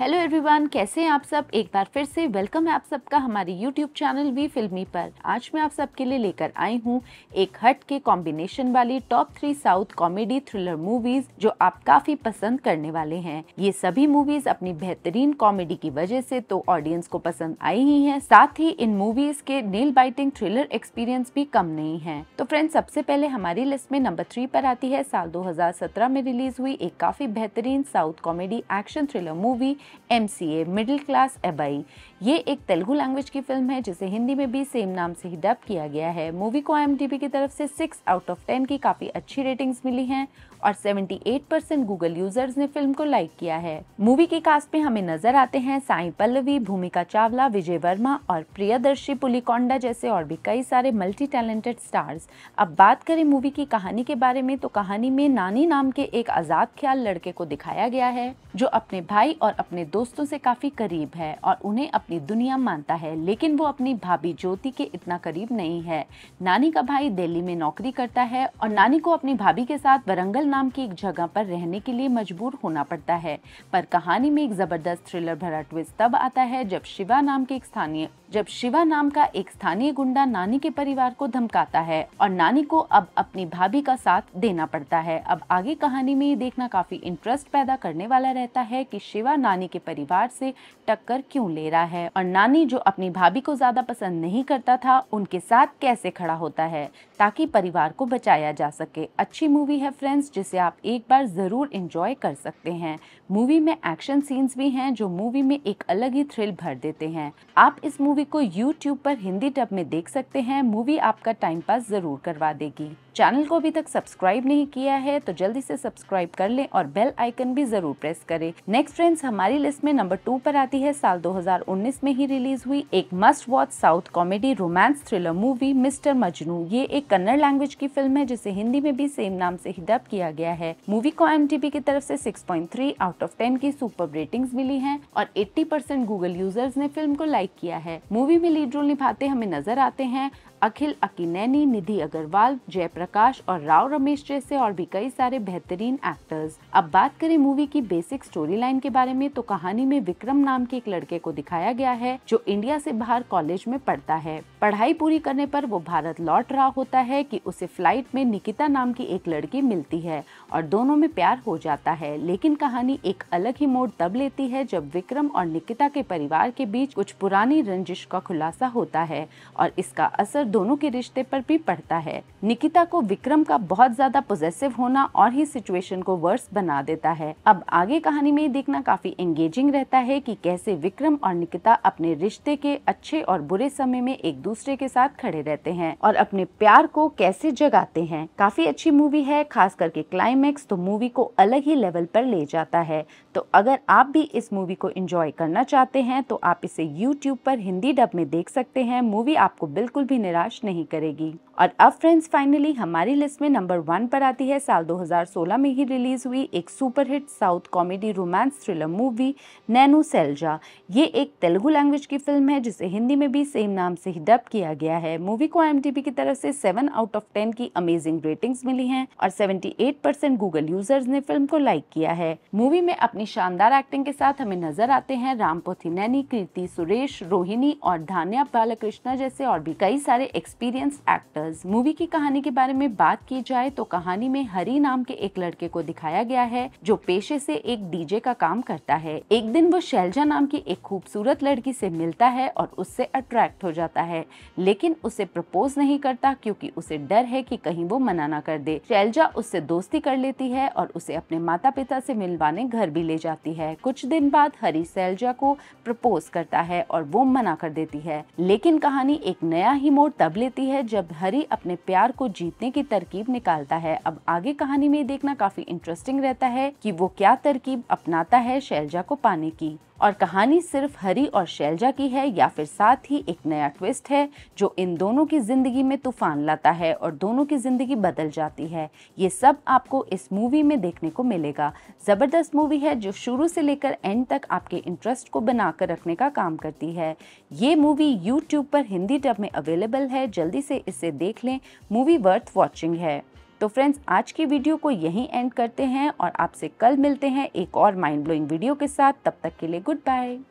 hello everyone कैसे हैं आप सब एक बार फिर से वेलकम है आप सबका हमारे यूट्यूब चैनल वी फिल्मी पर आज मैं आप सबके लिए लेकर आई हूँ एक हट के कॉम्बिनेशन वाली top three south comedy thriller movies जो आप काफी पसंद करने वाले हैं ये सभी मूवीज अपनी बेहतरीन कॉमेडी की वजह से तो ऑडियंस को पसंद आई ही है साथ ही इन मूवीज के नेल बाइटिंग थ्रिलर एक्सपीरियंस भी कम नहीं है तो फ्रेंड सबसे पहले हमारी लिस्ट में नंबर थ्री पर आती है साल दो में रिलीज हुई एक काफी बेहतरीन south comedy action thriller movie M C A middle class Abbayi ये एक तेलुगु लैंग्वेज की फिल्म है जिसे हिंदी में भी सेम नाम से ही डब किया गया है मूवी को एम की तरफ से सिक्स आउट ऑफ टेन की काफ़ी अच्छी रेटिंग्स मिली हैं और 78 परसेंट गूगल यूजर्स ने फिल्म को लाइक किया है मूवी की कास्ट में हमें नजर आते हैं साई पल्लवी भूमिका चावला विजय वर्मा और प्रियदर्शी पुलिकोंडा जैसे और भी कई सारे मल्टी टैलेंटेड स्टार्स अब बात करें मूवी की कहानी के बारे में तो कहानी में नानी नाम के एक आज़ाद ख्याल लड़के को दिखाया गया है जो अपने भाई और अपने अपने दोस्तों से काफ़ी करीब है और उन्हें अपनी दुनिया मानता है लेकिन वो अपनी भाभी ज्योति के इतना करीब नहीं है नानी का भाई दिल्ली में नौकरी करता है और नानी को अपनी भाभी के साथ वरंगल नाम की एक जगह पर रहने के लिए मजबूर होना पड़ता है पर कहानी में एक ज़बरदस्त थ्रिलर भरा ट्विस्ट तब आता है जब शिवा नाम के एक स्थानीय जब शिवा नाम का एक स्थानीय गुंडा नानी के परिवार को धमकाता है और नानी को अब अपनी भाभी का साथ देना पड़ता है अब आगे कहानी में ये देखना काफ़ी इंटरेस्ट पैदा करने वाला रहता है कि शिवा नानी नानी के परिवार से टक्कर क्यों ले रहा है और नानी जो अपनी भाभी को ज्यादा पसंद नहीं करता था उनके साथ कैसे खड़ा होता है ताकि परिवार को बचाया जा सके अच्छी मूवी है फ्रेंड्स जिसे आप एक बार ज़रूर इंजॉय कर सकते हैं मूवी में एक्शन सीन्स भी हैं जो मूवी में एक अलग ही थ्रिल भर देते हैं आप इस मूवी को यूट्यूब पर हिंदी टब में देख सकते हैं मूवी आपका टाइम पास ज़रूर करवा देगी चैनल को अभी तक सब्सक्राइब नहीं किया है तो जल्दी से सब्सक्राइब कर लें और बेल आइकन भी जरूर प्रेस करें नेक्स्ट फ्रेंड्स हमारी लिस्ट में नंबर टू पर आती है साल 2019 में ही रिलीज हुई एक must watch south comedy romance thriller movie mister Majnu ये एक कन्नड़ लैंग्वेज की फिल्म है जिसे हिंदी में भी सेम नाम से हिडअप किया गया है मूवी को एम की तरफ से 6.3 आउट ऑफ 10 की सुपर रेटिंग्स मिली हैं और 80 परसेंट गूगल यूजर्स ने फिल्म को लाइक किया है मूवी में लीड रोल निभाते हमें नजर आते हैं अखिल अकीनैनी निधि अग्रवाल जयप्रकाश और राव रमेश जैसे और भी कई सारे बेहतरीन एक्टर्स अब बात करें मूवी की बेसिक स्टोरी लाइन के बारे में तो कहानी में विक्रम नाम के एक लड़के को दिखाया गया है जो इंडिया से बाहर कॉलेज में पढ़ता है पढ़ाई पूरी करने पर वो भारत लौट रहा होता है कि उसे फ्लाइट में निकिता नाम की एक लड़की मिलती है और दोनों में प्यार हो जाता है लेकिन कहानी एक अलग ही मोड़ तब लेती है जब विक्रम और निकिता के परिवार के बीच कुछ पुरानी रंजिश का खुलासा होता है और इसका असर दोनों के रिश्ते पर भी पड़ता है निकिता को विक्रम का बहुत ज्यादा पोजेसिव होना और ही सिचुएशन को वर्स बना देता है अब आगे कहानी में देखना काफी एंगेजिंग रहता है की कैसे विक्रम और निकिता अपने रिश्ते के अच्छे और बुरे समय में एक दूसरे दूसरे के साथ खड़े रहते हैं और अपने प्यार को कैसे जगाते हैं काफी अच्छी मूवी है खास करके क्लाइमेक्स तो मूवी को अलग ही लेवल पर ले जाता है तो अगर आप भी इस मूवी को इंजॉय करना चाहते हैं तो आप इसे यूट्यूब पर हिंदी डब में देख सकते हैं मूवी आपको बिल्कुल भी निराश नहीं करेगी और अब फ्रेंड्स फाइनली हमारी लिस्ट में नंबर वन पर आती है साल 2016 में ही रिलीज हुई एक superhit south comedy romance thriller movie Nenu Sailaja ये एक तेलुगु लैंग्वेज की फिल्म है जिसे हिंदी में भी सेम नाम से ही डब डेवलप किया गया है मूवी को आई की तरफ से सेवन आउट ऑफ टेन की अमेजिंग रेटिंग्स मिली हैं और 78 परसेंट गूगल यूजर्स ने फिल्म को लाइक किया है मूवी में अपनी शानदार एक्टिंग के साथ हमें नजर आते हैं राम पोथी कीर्ति सुरेश रोहिणी और धान्या बालाकृष्णा जैसे और भी कई सारे एक्सपीरियंस एक्टर्स मूवी की कहानी के बारे में बात की जाए तो कहानी में हरी नाम के एक लड़के को दिखाया गया है जो पेशे से एक डीजे का काम करता है एक दिन वो शैलजा नाम की एक खूबसूरत लड़की से मिलता है और उससे अट्रैक्ट हो जाता है लेकिन उसे प्रपोज नहीं करता क्योंकि उसे डर है कि कहीं वो मना ना कर दे शैलजा उससे दोस्ती कर लेती है और उसे अपने माता पिता से मिलवाने घर भी ले जाती है कुछ दिन बाद हरी सैलजा को प्रपोज करता है और वो मना कर देती है लेकिन कहानी एक नया ही मोड़ तब लेती है जब हरी अपने प्यार को जीतने की तरकीब निकालता है अब आगे कहानी में देखना काफी इंटरेस्टिंग रहता है कि वो क्या तरकीब अपनाता है शैलजा को पाने की और कहानी सिर्फ हरी और शैलजा की है या फिर साथ ही एक नया ट्विस्ट है है जो इन दोनों की ज़िंदगी में तूफान लाता है और दोनों की ज़िंदगी बदल जाती है ये सब आपको इस मूवी में देखने को मिलेगा ज़बरदस्त मूवी है जो शुरू से लेकर एंड तक आपके इंटरेस्ट को बना कर रखने का काम करती है ये मूवी यूट्यूब पर हिंदी टब में अवेलेबल है जल्दी से इसे देख लें मूवी वर्थ वॉचिंग है तो फ्रेंड्स आज की वीडियो को यहीं एंड करते हैं और आपसे कल मिलते हैं एक और माइंड ब्लोइंग वीडियो के साथ तब तक के लिए गुड बाय